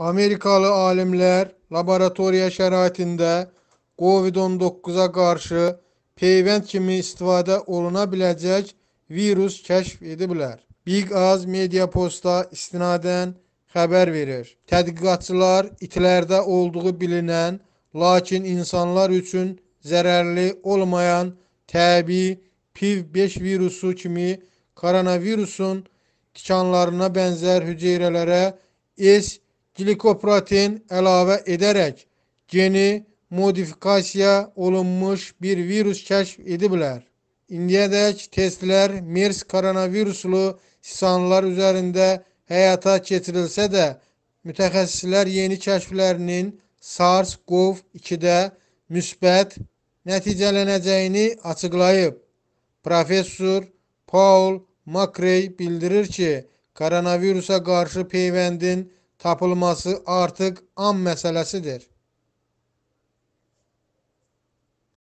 Amerikalı alimlər laboratoriya şəraitində COVID-19-a qarşı peyvənd kimi istifadə oluna biləcək virus kəşf ediblər. Big Az Media Posta istinadən xəbər verir. Tədqiqatçılar itlərdə olduğu bilinən, lakin insanlar üçün zərərli olmayan təbii PIV-5 virusu kimi koronavirusun tikanlarına bənzər hüceyrələrə S glikoprotein əlavə edərək geni modifikasiya olunmuş bir virus kəşf ediblər. İndiyədək testlər MERS koronaviruslu insanlar üzərində həyata keçirilsə də, mütəxəssislər yeni kəşflərinin SARS-CoV-2-də müsbət nəticələnəcəyini açıqlayıb. Professor Paul Makrey bildirir ki, koronavirusa qarşı peyvəndin tapılması artıq am məsələsidir.